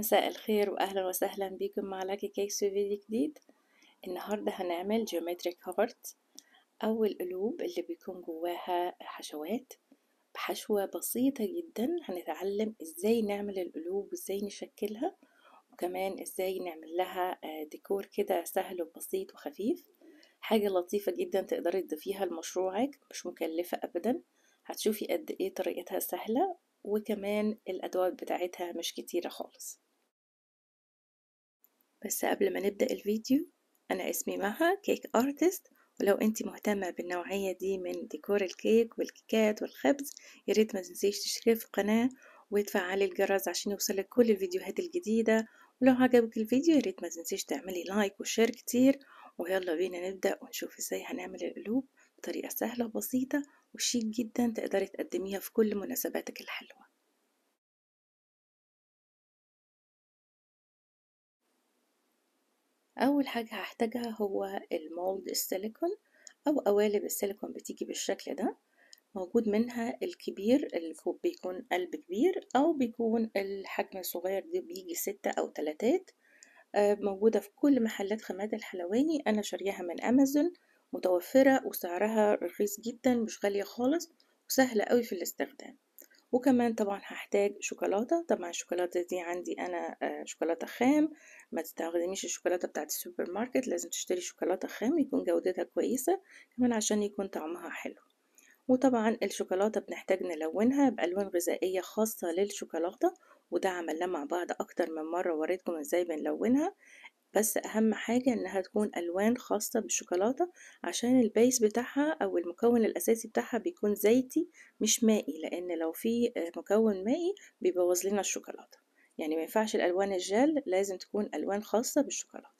مساء الخير واهلا وسهلا بيكم مع لاكي كيكس في فيديو جديد النهاردة هنعمل جيومتريك هارت او القلوب اللي بيكون جواها حشوات بحشوة بسيطة جدا هنتعلم ازاي نعمل القلوب وازاي نشكلها وكمان ازاي نعمل لها آه، ديكور كده سهل وبسيط وخفيف حاجة لطيفة جدا تقدري تضيفيها لمشروعك مش مكلفة ابدا هتشوفي قد ايه طريقتها سهلة وكمان الادوات بتاعتها مش كتيرة خالص بس قبل ما نبدأ الفيديو أنا اسمي مها كيك أرتست ولو أنت مهتمة بالنوعية دي من ديكور الكيك والكيكات والخبز ياريت ما تنسيش تشتركي في القناة وتفعلي الجرس عشان يوصلك كل الفيديوهات الجديدة ولو عجبك الفيديو ياريت ما تنسيش تعملي لايك وشير كتير ويلا بينا نبدأ ونشوف ازاي هنعمل القلوب بطريقة سهلة وبسيطة وشيك جدا تقدري تقدميها في كل مناسباتك الحلوة أول حاجة هحتاجها هو المولد السيليكون أو قوالب السيليكون بتيجي بالشكل ده موجود منها الكبير اللي بيكون قلب كبير أو بيكون الحجم الصغير ده بيجي ستة أو تلاتات آه، موجودة في كل محلات خامات الحلواني أنا شاريها من أمازون متوفرة وسعرها رخيص جدا مش غالية خالص وسهلة قوي في الاستخدام وكمان طبعا هحتاج شوكولاتة طبعا الشوكولاتة دي عندي أنا آه، شوكولاتة خام ما تستخدميش الشوكولاتة بتاعت السوبر ماركت لازم تشتري شوكولاتة خام يكون جودتها كويسة كمان عشان يكون طعمها حلو وطبعا الشوكولاتة بنحتاج نلونها بألوان غذائية خاصة للشوكولاتة وده عملناه مع بعض أكتر من مرة وريتكم ازاي بنلونها بس أهم حاجة إنها تكون ألوان خاصة بالشوكولاتة، عشان البيس بتاعها أو المكون الأساسي بتاعها بيكون زيتي مش مائي، لأن لو في آه، مكون مائي بيبوظ لنا الشوكولاتة، يعني مينفعش الألوان الجل لازم تكون ألوان خاصة بالشوكولاتة،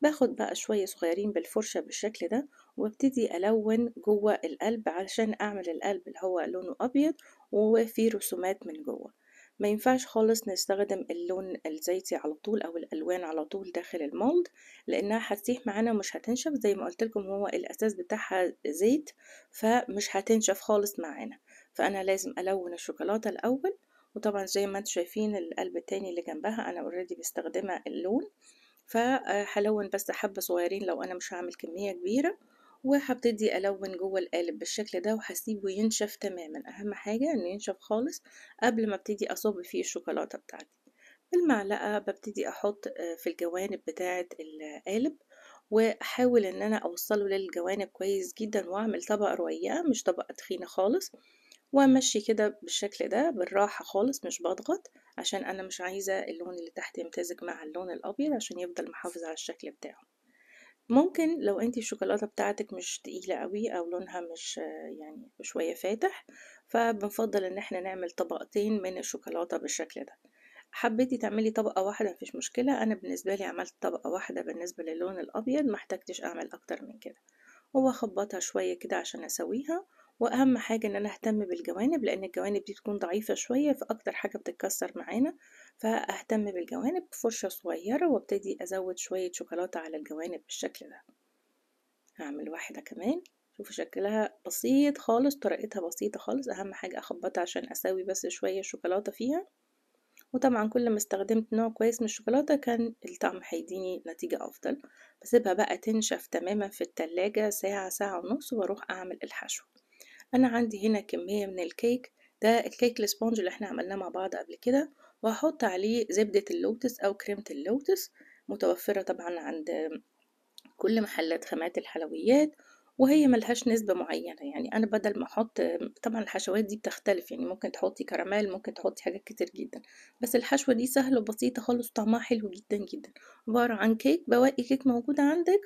باخد بقى شوية صغيرين بالفرشة بالشكل ده وابتدي ألون جوه القلب علشان أعمل القلب اللي هو لونه أبيض وفيه رسومات من جوه. ما ينفعش خالص نستخدم اللون الزيتي على طول أو الألوان على طول داخل المولد لأنها هتسيح معانا ومش هتنشف زي ما قلت لكم هو الأساس بتاعها زيت فمش هتنشف خالص معانا فأنا لازم ألون الشوكولاتة الأول وطبعا زي ما انتم شايفين القلب التاني اللي جنبها أنا اوريدي بستخدمها اللون فهلون بس حبة صغيرين لو أنا مش هعمل كمية كبيرة وهبتدي ألون جوه القالب بالشكل ده وهسيبه ينشف تماما أهم حاجة إنه ينشف خالص قبل ما ابتدي أصب فيه الشوكولاتة بتاعتي بالمعلقة ببتدي أحط آه، في الجوانب بتاعة القالب وأحاول إن أنا أوصله للجوانب كويس جدا وأعمل طبقة رقيقة مش طبقة تخينة خالص وامشي كده بالشكل ده بالراحة خالص مش بضغط عشان انا مش عايزة اللون اللي تحت يمتزج مع اللون الابيض عشان يفضل محافظ على الشكل بتاعه ممكن لو أنتِ الشوكولاتة بتاعتِك مش تقيلة أوي أو لونها مش يعني شوية فاتح، فبنفضّل إن إحنا نعمل طبقتين من الشوكولاتة بالشكل ده. حبيتي تعملي طبقة واحدة مفيش مشكلة، أنا بالنسبة لي عملت طبقة واحدة بالنسبة للون الأبيض ما احتجتش أعمل أكتر من كده، خبطها شوية كده عشان أسويها. وأهم حاجة إن أنا أهتم بالجوانب لأن الجوانب دي تكون ضعيفة شوية فأكتر حاجة بتتكسر معانا فأهتم بالجوانب بفرشة صغيرة وابتدي أزود شوية شوكولاتة على الجوانب بالشكل ده هعمل واحدة كمان شوفوا شكلها بسيط خالص طريقتها بسيطة خالص أهم حاجة أخبطها عشان أساوي بس شوية شوكولاتة فيها وطبعا كل ما استخدمت نوع كويس من الشوكولاتة كان الطعم هيديني نتيجة أفضل بسيبها بقى تنشف تماما في التلاجة ساعة ساعة ونص وأروح أعمل الحشو أنا عندي هنا كمية من الكيك ده الكيك الاسبونج اللي احنا عملناه مع بعض قبل كده وهحط عليه زبدة اللوتس أو كريمة اللوتس متوفرة طبعا عند كل محلات خامات الحلويات وهي ملهاش نسبة معينة يعني أنا بدل ما أحط طبعا الحشوات دي بتختلف يعني ممكن تحطي كراميل ممكن تحطي حاجات كتير جدا بس الحشوة دي سهلة وبسيطة خالص طعمها حلو جدا جدا عبارة عن كيك بواقي كيك موجودة عندك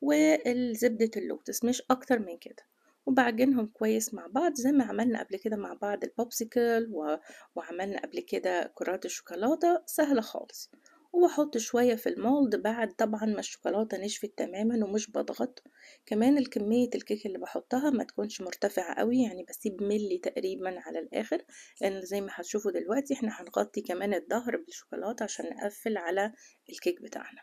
وزبدة اللوتس مش أكتر من كده وبعجنهم كويس مع بعض زي ما عملنا قبل كده مع بعض البوبسيكل و... وعملنا قبل كده كرات الشوكولاتة سهلة خالص وبحط شوية في المولد بعد طبعا ما الشوكولاتة نشفت تماما ومش بضغط كمان الكمية الكيك اللي بحطها ما تكونش مرتفعة قوي يعني بسيب ملي تقريبا على الآخر لأن زي ما هتشوفوا دلوقتي احنا هنغطي كمان الظهر بالشوكولاتة عشان نقفل على الكيك بتاعنا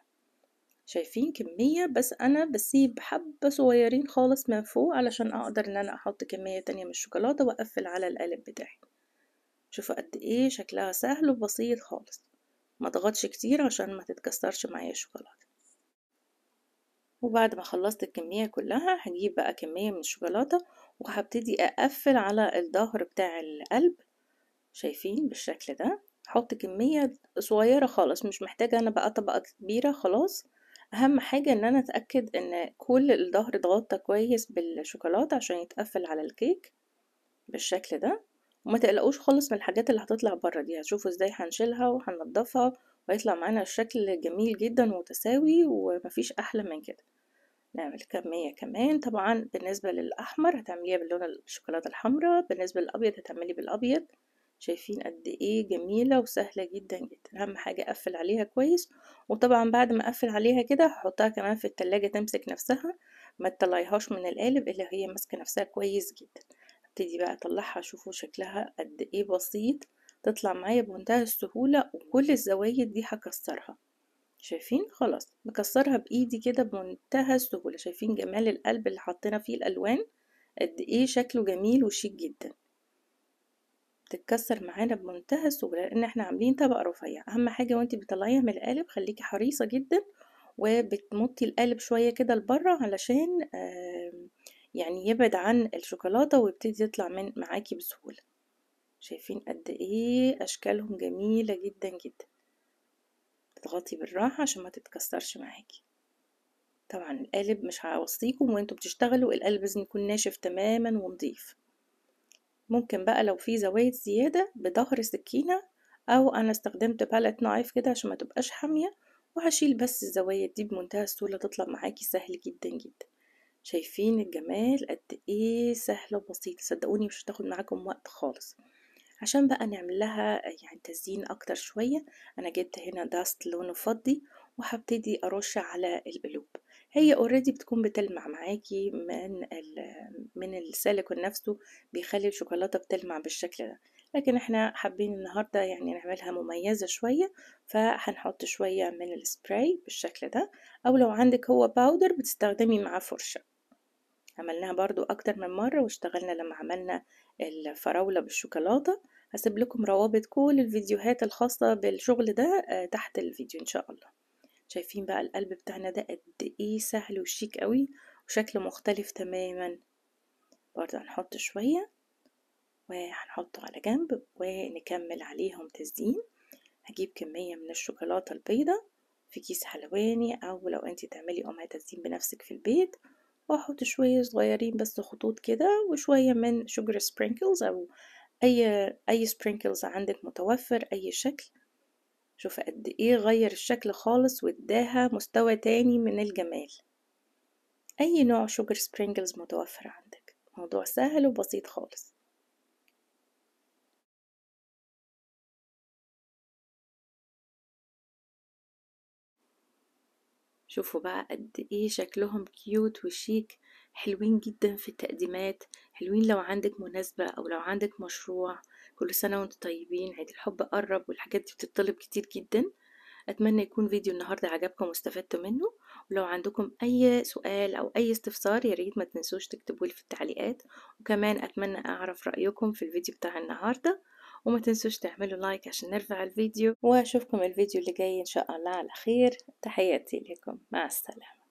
شايفين كمية بس أنا بسيب حبة صغيرين خالص من فوق علشان أقدر إن أنا أحط كمية تانية من الشوكولاتة وأقفل على القالب بتاعي شوفوا قد إيه شكلها سهل وبسيط خالص ما ضغطش كتير عشان ما تتكسرش معايا الشوكولاتة وبعد ما خلصت الكمية كلها هجيب بقى كمية من الشوكولاتة وهبتدي أقفل على الظهر بتاع القلب شايفين بالشكل ده حط كمية صغيرة خالص مش محتاجة أنا بقى طبقة كبيرة خلاص أهم حاجة إن أنا أتأكد إن كل الضهر اتغطى كويس بالشوكولاتة عشان يتقفل على الكيك بالشكل ده وما تقلقوش خالص من الحاجات اللي هتطلع بره دي هتشوفوا ازاي هنشيلها وهننضفها وهيطلع معانا الشكل جميل جدا ومتساوي ومفيش أحلى من كده نعمل كمية كمان طبعا بالنسبة للأحمر هتعمليها باللون الشوكولاتة الحمراء بالنسبة للأبيض هتعملي بالأبيض شايفين قد ايه جميلة وسهلة جدا جدا اهم حاجة اقفل عليها كويس وطبعا بعد ما اقفل عليها كده هحطها كمان في التلاجة تمسك نفسها ما تطلعيهاش من القالب اللي هي ماسكة نفسها كويس جدا ابتدي بقى اطلعها شوفوا شكلها قد ايه بسيط تطلع معايا بمنتهى السهولة وكل الزوايد دي هكسرها شايفين خلاص بكسرها بايدي كده بمنتهى السهولة شايفين جمال القلب اللي حطينا فيه الالوان قد ايه شكله جميل وشيك جدا بتتكسر معانا بمنتهى السهولة لأن احنا عاملين طبق رفيع أهم حاجة وانت بتطلعيها من القالب خليكي حريصة جدا وبتمطي القالب شوية كده لبره علشان يعني يبعد عن الشوكولاتة ويبتدي يطلع من معاكي بسهولة شايفين قد ايه أشكالهم جميلة جدا جدا تضغطي بالراحة عشان ما تتكسرش معاكي طبعا القالب مش هوصيكم وانتوا بتشتغلوا القالب لازم يكون ناشف تماما ونضيف ممكن بقى لو في زوايد زيادة بضهر سكينة أو أنا استخدمت باليت نايف كده عشان ما تبقاش حامية وهشيل بس الزوايد دي بمنتهى السهولة تطلع معاكي سهل جدا جدا شايفين الجمال قد ايه سهلة وبسيطة صدقوني مش هتاخد معاكم وقت خالص عشان بقى نعمل لها يعني تزيين اكتر شوية انا جبت هنا داست لونه فضي وهبتدي ارش على القلوب هي اوريدي بتكون بتلمع معاكي من من السيليكون نفسه بيخلي الشوكولاتة بتلمع بالشكل ده لكن احنا حابين النهاردة يعني نعملها مميزة شوية فهنحط شوية من السبراي بالشكل ده او لو عندك هو باودر بتستخدمي معاه فرشة عملناها برضو اكتر من مرة واشتغلنا لما عملنا الفراولة بالشوكولاتة هسيب لكم روابط كل الفيديوهات الخاصة بالشغل ده آه، تحت الفيديو ان شاء الله شايفين بقى القلب بتاعنا ده قد ايه سهل وشيك قوي وشكل مختلف تماما برضه هنحط شوية وهنحطه على جنب ونكمل عليهم تزيين هجيب كمية من الشوكولاتة البيضة في كيس حلواني او لو انت تعملي قمع تزيين بنفسك في البيت واحط شوية صغيرين بس خطوط كده وشوية من شوجر سبرينكلز او اي اي سبرينكلز عندك متوفر اي شكل شوف قد ايه غير الشكل خالص واداها مستوى تاني من الجمال اي نوع شوجر سبرينجلز متوفر عندك موضوع سهل وبسيط خالص شوفوا بقى قد ايه شكلهم كيوت وشيك حلوين جدا في التقديمات حلوين لو عندك مناسبة أو لو عندك مشروع كل سنة وانتم طيبين عيد الحب قرب والحاجات دي بتطلب كتير جدا أتمنى يكون فيديو النهاردة عجبكم واستفدتوا منه ولو عندكم أي سؤال أو أي استفسار ياريت ما تنسوش تكتبوا لي في التعليقات وكمان أتمنى أعرف رأيكم في الفيديو بتاع النهاردة وما تنسوش تعملوا لايك عشان نرفع الفيديو وأشوفكم الفيديو اللي جاي إن شاء الله على خير تحياتي لكم مع السلامة